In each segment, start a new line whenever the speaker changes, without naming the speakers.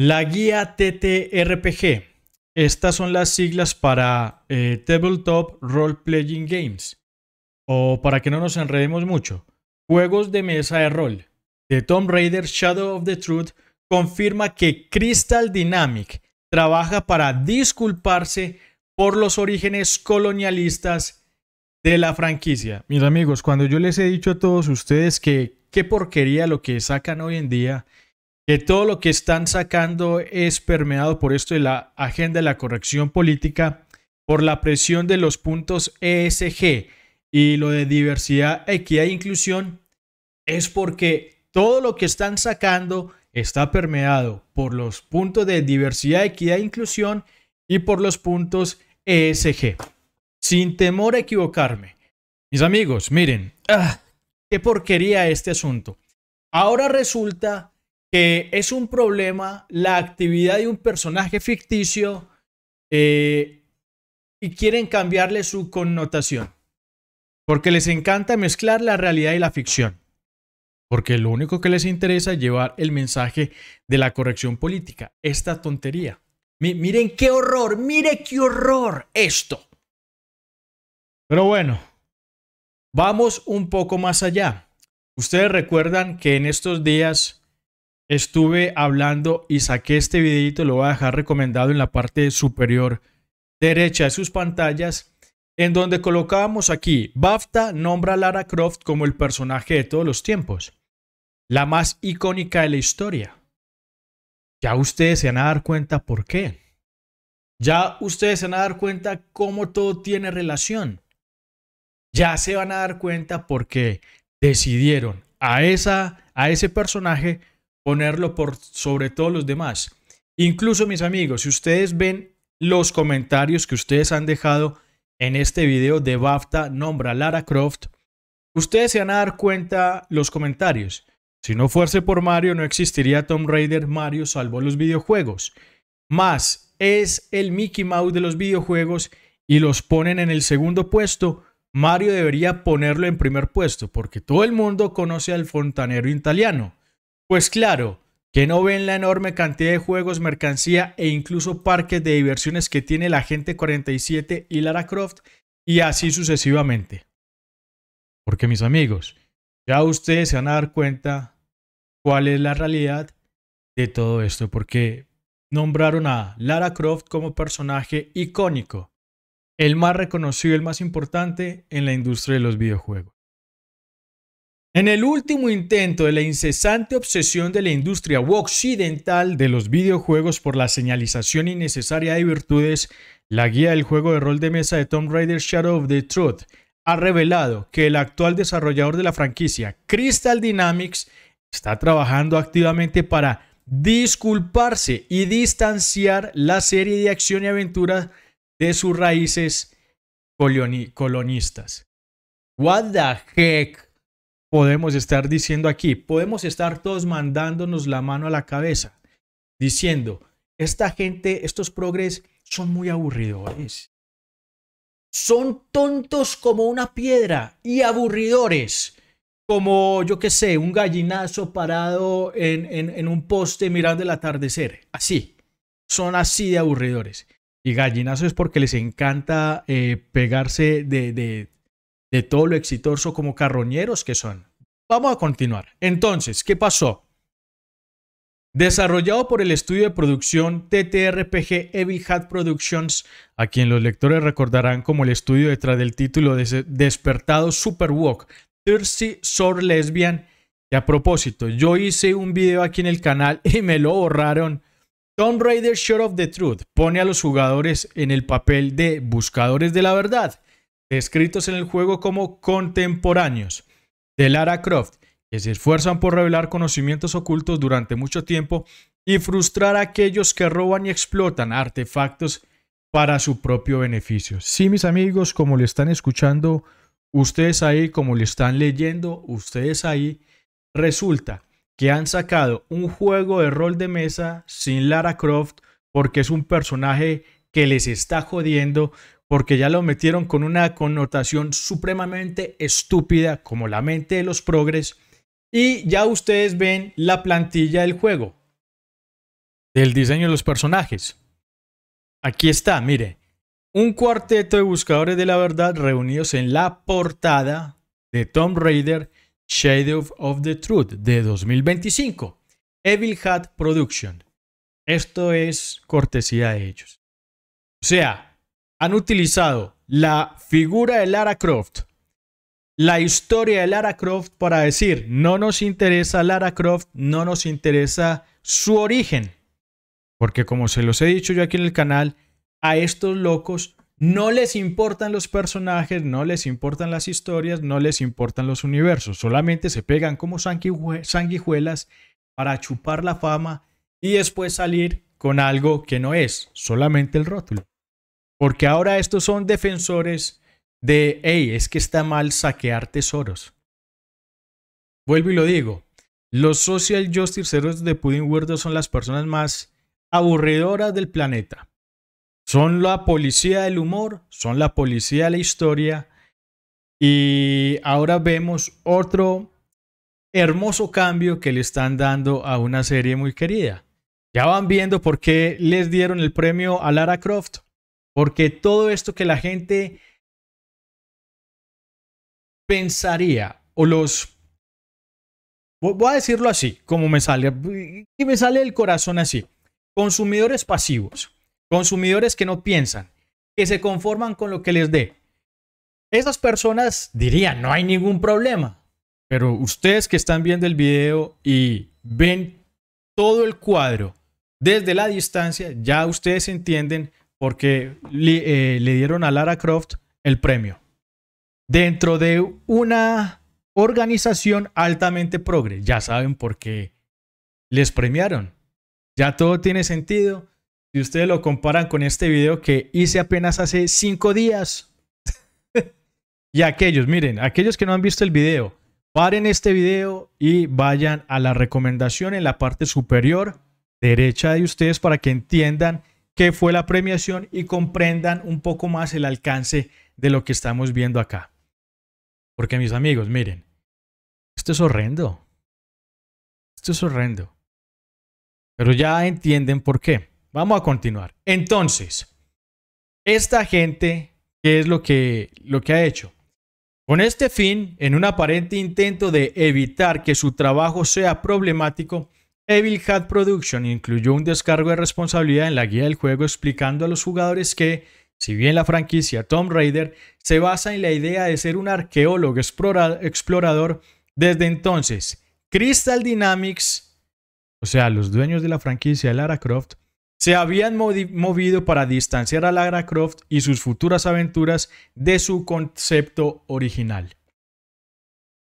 La guía TTRPG. Estas son las siglas para eh, Tabletop Role Playing Games. O para que no nos enredemos mucho, juegos de mesa de rol. De Tom Raider Shadow of the Truth confirma que Crystal Dynamic trabaja para disculparse por los orígenes colonialistas de la franquicia. Mis amigos, cuando yo les he dicho a todos ustedes que qué porquería lo que sacan hoy en día que todo lo que están sacando es permeado por esto de la agenda de la corrección política, por la presión de los puntos ESG y lo de diversidad, equidad e inclusión, es porque todo lo que están sacando está permeado por los puntos de diversidad, equidad e inclusión y por los puntos ESG. Sin temor a equivocarme. Mis amigos, miren, ah, qué porquería este asunto. Ahora resulta que es un problema la actividad de un personaje ficticio eh, y quieren cambiarle su connotación. Porque les encanta mezclar la realidad y la ficción. Porque lo único que les interesa es llevar el mensaje de la corrección política. Esta tontería. miren qué horror, mire qué horror esto. Pero bueno, vamos un poco más allá. Ustedes recuerdan que en estos días estuve hablando y saqué este videito, lo voy a dejar recomendado en la parte superior derecha de sus pantallas, en donde colocábamos aquí, BAFTA nombra a Lara Croft como el personaje de todos los tiempos, la más icónica de la historia. Ya ustedes se van a dar cuenta por qué. Ya ustedes se van a dar cuenta cómo todo tiene relación. Ya se van a dar cuenta por qué decidieron a, esa, a ese personaje ponerlo por sobre todos los demás. Incluso mis amigos, si ustedes ven los comentarios que ustedes han dejado en este video de BAFTA nombra Lara Croft, ustedes se van a dar cuenta los comentarios. Si no fuese por Mario, no existiría Tom Raider. Mario salvó los videojuegos. Más, es el Mickey Mouse de los videojuegos y los ponen en el segundo puesto. Mario debería ponerlo en primer puesto porque todo el mundo conoce al fontanero italiano. Pues claro, que no ven la enorme cantidad de juegos, mercancía e incluso parques de diversiones que tiene la gente 47 y Lara Croft y así sucesivamente. Porque mis amigos, ya ustedes se van a dar cuenta cuál es la realidad de todo esto, porque nombraron a Lara Croft como personaje icónico, el más reconocido y el más importante en la industria de los videojuegos. En el último intento de la incesante obsesión de la industria occidental de los videojuegos por la señalización innecesaria de virtudes, la guía del juego de rol de mesa de Tomb Raider Shadow of the Truth ha revelado que el actual desarrollador de la franquicia, Crystal Dynamics, está trabajando activamente para disculparse y distanciar la serie de acción y aventura de sus raíces colonistas. What the heck? podemos estar diciendo aquí? Podemos estar todos mandándonos la mano a la cabeza, diciendo, esta gente, estos progres son muy aburridores. Son tontos como una piedra y aburridores como, yo qué sé, un gallinazo parado en, un poste mirando el atardecer. Así. Son así de aburridores. Y gallinazo es porque les encanta eh, pegarse de, de todo lo exitoso como carroñeros que son. Vamos a continuar. Entonces, ¿qué pasó? Desarrollado por el estudio de producción TTRPG Evil Hat Productions, a quien los lectores recordarán como el estudio detrás del título de Despertado Superwalk, Thirsty Sore Lesbian. Y a propósito, yo hice un video aquí en el canal y me lo borraron. Tomb Raider Short of the Truth pone a los jugadores en el papel de buscadores de la verdad descritos en el juego como contemporáneos de Lara Croft, que se esfuerzan por revelar conocimientos ocultos durante mucho tiempo y frustrar a aquellos que roban y explotan artefactos para su propio beneficio. Sí, mis amigos, como le están escuchando ustedes ahí, como le están leyendo ustedes ahí, resulta que han sacado un juego de rol de mesa sin Lara Croft porque es un personaje que les está jodiendo porque ya lo metieron con una connotación supremamente estúpida como la mente de los progres y ya ustedes ven la plantilla del juego, del diseño de los personajes. Aquí está, mire, un cuarteto de buscadores de la verdad reunidos en la portada de Tomb Raider Shadow of the Truth de 2025, Evil Hat Production. Esto es cortesía de ellos. O sea, han utilizado la figura de Lara Croft, la historia de Lara Croft para decir, no nos interesa Lara Croft, no nos interesa su origen. Porque como se los he dicho yo aquí en el canal, a estos locos no les importan los personajes, no les importan las historias, no les importan los universos. Solamente se pegan como sanguijuelas para chupar la fama y después salir con algo que no es, solamente el rótulo. Porque ahora estos son defensores de, hey, es que está mal saquear tesoros. Vuelvo y lo digo. Los social justice heroes de Pudding World son las personas más aburridoras del planeta. Son la policía del humor, son la policía de la historia. Y ahora vemos otro hermoso cambio que le están dando a una serie muy querida. Ya van viendo por qué les dieron el premio a Lara Croft. Porque todo esto que la gente pensaría o los... Voy a decirlo así, como me sale, y me sale el corazón así. Consumidores pasivos, consumidores que no piensan, que se conforman con lo que les dé. Esas personas dirían, no hay ningún problema. Pero ustedes que están viendo el video y ven todo el cuadro desde la distancia, ya ustedes entienden porque eh, le, dieron a Lara Croft el premio. Dentro de una organización altamente progre, ya saben por qué les premiaron. Ya todo tiene sentido. Si ustedes lo comparan con este video que hice apenas hace cinco días. y aquellos, miren, aquellos que no han visto el video, paren este video y vayan a la recomendación en la parte superior derecha de ustedes para que entiendan qué fue la premiación y comprendan un poco más el alcance de lo que estamos viendo acá. Porque mis amigos, miren, esto es horrendo. Esto es horrendo. Pero ya entienden por qué. Vamos a continuar. Entonces, esta gente, ¿qué es lo que, lo que ha hecho? Con este fin, en un aparente intento de evitar que su trabajo sea problemático, Evil Hat Production incluyó un descargo de responsabilidad en la guía del juego explicando a los jugadores que, si bien la franquicia Tomb Raider se basa en la idea de ser un arqueólogo explorador, desde entonces Crystal Dynamics, o sea, los dueños de la franquicia de Lara Croft, se habían movido para distanciar a Lara Croft y sus futuras aventuras de su concepto original.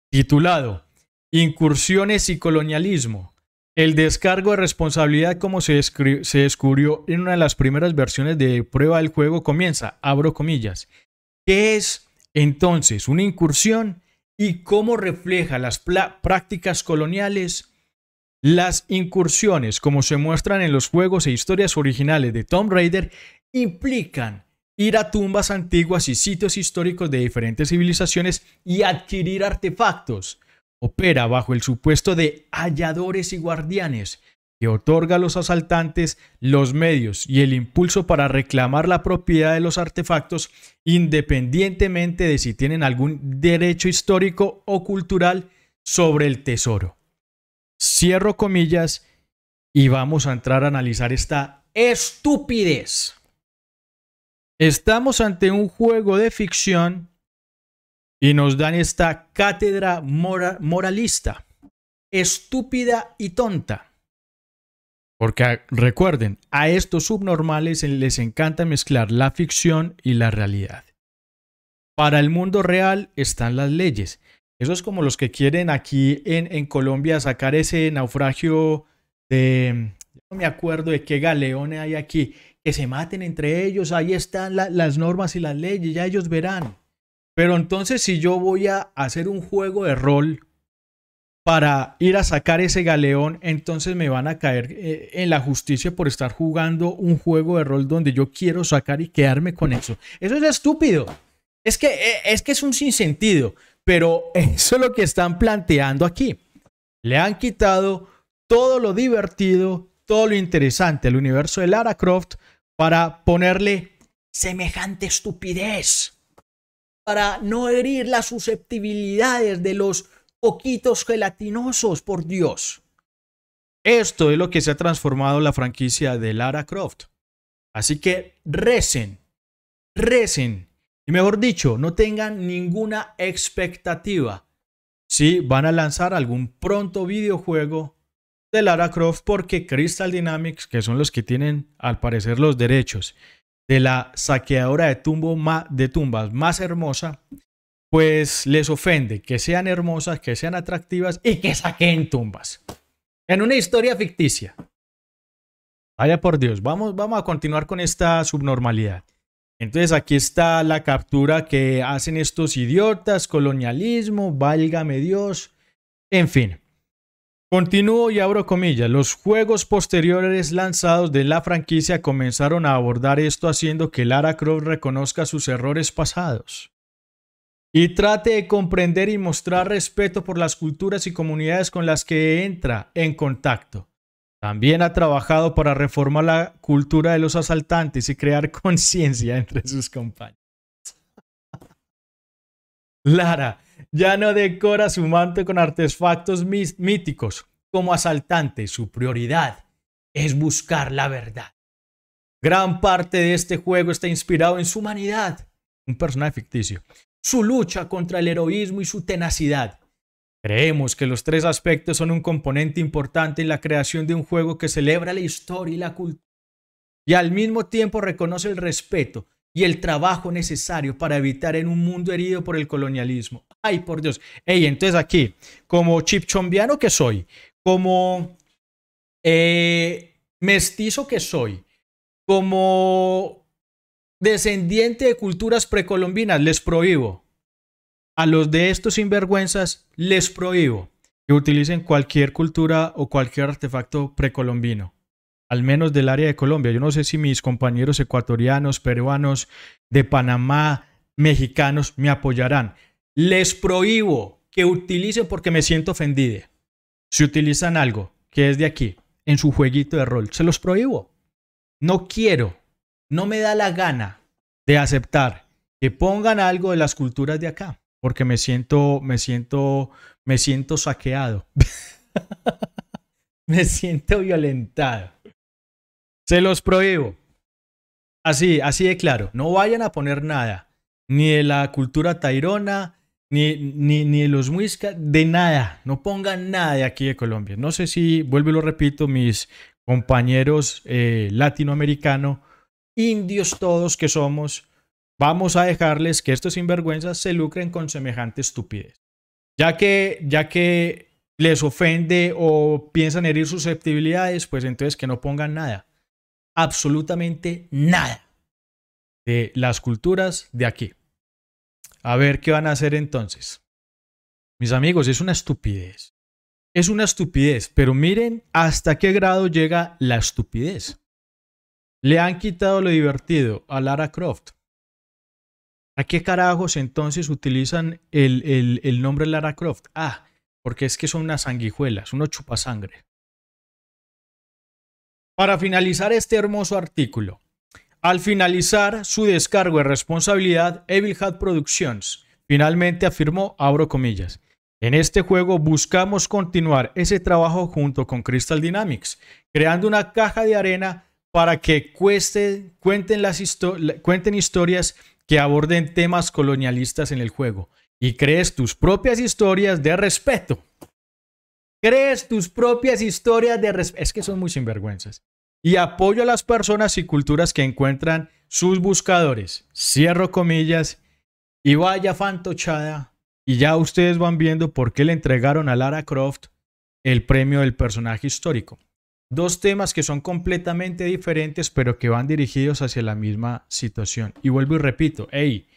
Titulado Incursiones y Colonialismo, el descargo de responsabilidad, como se, descubrió en una de las primeras versiones de prueba del juego, comienza, abro comillas. ¿Qué es entonces una incursión y cómo refleja las prácticas coloniales? Las incursiones, como se muestran en los juegos e historias originales de Tomb Raider, implican ir a tumbas antiguas y sitios históricos de diferentes civilizaciones y adquirir artefactos opera bajo el supuesto de halladores y guardianes, que otorga a los asaltantes los medios y el impulso para reclamar la propiedad de los artefactos independientemente de si tienen algún derecho histórico o cultural sobre el tesoro. Cierro comillas y vamos a entrar a analizar esta estupidez. Estamos ante un juego de ficción y nos dan esta cátedra moralista, estúpida y tonta. Porque recuerden, a estos subnormales les encanta mezclar la ficción y la realidad. Para el mundo real están las leyes. Eso es como los que quieren aquí en, Colombia sacar ese naufragio de... No me acuerdo de qué galeones hay aquí. Que se maten entre ellos. Ahí están las normas y las leyes. Ya ellos verán. Pero entonces si yo voy a hacer un juego de rol para ir a sacar ese galeón, entonces me van a caer eh, en la justicia por estar jugando un juego de rol donde yo quiero sacar y quedarme con eso. Eso es estúpido. Es que, eh, es, que es un sinsentido, pero eso es lo que están planteando aquí. Le han quitado todo lo divertido, todo lo interesante al universo de Lara Croft para ponerle semejante estupidez para no herir las susceptibilidades de los poquitos gelatinosos, por Dios. Esto es lo que se ha transformado la franquicia de Lara Croft. Así que recen, recen. Y mejor dicho, no tengan ninguna expectativa si van a lanzar algún pronto videojuego de Lara Croft porque Crystal Dynamics, que son los que tienen al parecer los derechos de la saqueadora de, de tumbas más hermosa, pues les ofende que sean hermosas, que sean atractivas y que saquen tumbas. En una historia ficticia. Vaya por Dios, vamos, vamos a continuar con esta subnormalidad. Entonces aquí está la captura que hacen estos idiotas, colonialismo, válgame Dios, en fin. Continúo y abro comillas. Los juegos posteriores lanzados de la franquicia comenzaron a abordar esto haciendo que Lara Croft reconozca sus errores pasados y trate de comprender y mostrar respeto por las culturas y comunidades con las que entra en contacto. También ha trabajado para reformar la cultura de los asaltantes y crear conciencia entre sus compañeros. Lara, ya no decora su manto con artefactos míticos. Como asaltante, su prioridad es buscar la verdad. Gran parte de este juego está inspirado en su humanidad, un personaje ficticio, su lucha contra el heroísmo y su tenacidad. Creemos que los tres aspectos son un componente importante en la creación de un juego que celebra la historia y la cultura y al mismo tiempo reconoce el respeto y el trabajo necesario para evitar en un mundo herido por el colonialismo. Ay, por Dios. entonces aquí, como chipchombiano que soy, como eh, mestizo que soy, como descendiente de culturas precolombinas, les prohíbo. A los de estos sinvergüenzas les prohíbo que utilicen cualquier cultura o cualquier artefacto precolombino al menos del área de Colombia. Yo no sé si mis compañeros ecuatorianos, peruanos, de Panamá, mexicanos me apoyarán. Les prohíbo que utilicen porque me siento ofendida. Si utilizan algo que es de aquí, en su jueguito de rol, se los prohíbo. No quiero, no me da la gana de aceptar que pongan algo de las culturas de acá, porque me siento, me siento, me siento saqueado. me siento violentado. Se los prohíbo. Así, así de claro. No vayan a poner nada. Ni de la cultura tairona, ni, ni, ni de los muiscas, de nada. No pongan nada de aquí de Colombia. No sé si, vuelvo y lo repito, mis compañeros eh, latinoamericanos, indios todos que somos, vamos a dejarles que estos sinvergüenzas se lucren con semejante estupidez. Ya que, ya que les ofende o piensan herir susceptibilidades, pues entonces que no pongan nada absolutamente nada de las culturas de aquí. A ver qué van a hacer entonces. Mis amigos, es una estupidez. Es una estupidez, pero miren hasta qué grado llega la estupidez. Le han quitado lo divertido a Lara Croft. ¿A qué carajos entonces utilizan el, nombre Lara Croft? Ah, porque es que son unas sanguijuelas, chupa sangre para finalizar este hermoso artículo, al finalizar su descargo de responsabilidad, Evil Hat Productions finalmente afirmó, abro comillas, en este juego buscamos continuar ese trabajo junto con Crystal Dynamics, creando una caja de arena para que cuenten, las cuenten historias que aborden temas colonialistas en el juego y crees tus propias historias de respeto Crees tus propias historias de respeto. Es que son muy sinvergüenzas. Y apoyo a las personas y culturas que encuentran sus buscadores. Cierro comillas. Y vaya fantochada. Y ya ustedes van viendo por qué le entregaron a Lara Croft el premio del personaje histórico. Dos temas que son completamente diferentes, pero que van dirigidos hacia la misma situación. Y vuelvo y repito, hey,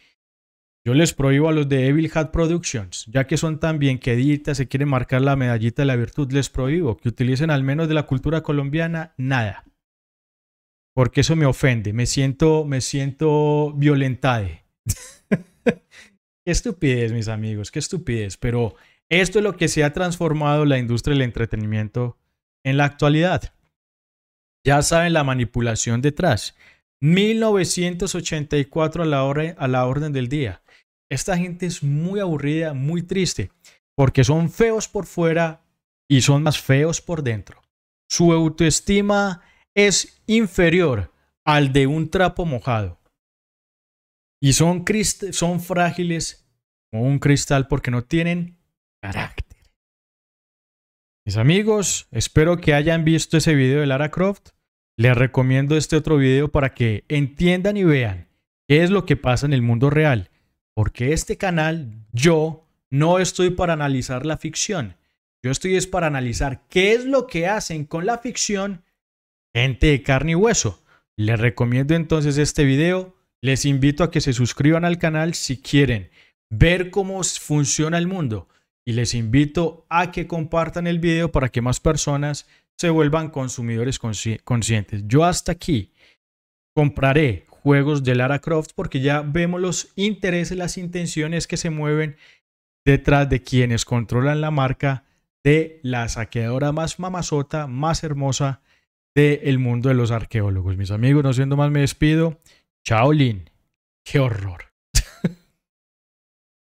yo les prohíbo a los de Evil Hat Productions, ya que son tan bien queditas, se quieren marcar la medallita de la virtud, les prohíbo que utilicen al menos de la cultura colombiana nada. Porque eso me ofende, me siento, me siento violentade. qué estupidez, mis amigos, qué estupidez. Pero esto es lo que se ha transformado la industria del entretenimiento en la actualidad. Ya saben la manipulación detrás. 1984 a la, hora, a la orden del día. Esta gente es muy aburrida, muy triste, porque son feos por fuera y son más feos por dentro. Su autoestima es inferior al de un trapo mojado. Y son, son frágiles como un cristal porque no tienen carácter. Mis amigos, espero que hayan visto ese video de Lara Croft. Les recomiendo este otro video para que entiendan y vean qué es lo que pasa en el mundo real porque este canal, yo no estoy para analizar la ficción. Yo estoy es para analizar qué es lo que hacen con la ficción gente de carne y hueso. Les recomiendo entonces este video. Les invito a que se suscriban al canal si quieren ver cómo funciona el mundo. Y les invito a que compartan el video para que más personas se vuelvan consumidores conscientes. Yo hasta aquí compraré juegos de Lara Croft porque ya vemos los intereses, las intenciones que se mueven detrás de quienes controlan la marca de la saqueadora más mamazota, más hermosa del mundo de los arqueólogos. Mis amigos, no siendo más, me despido. Chao, Lin. Qué horror.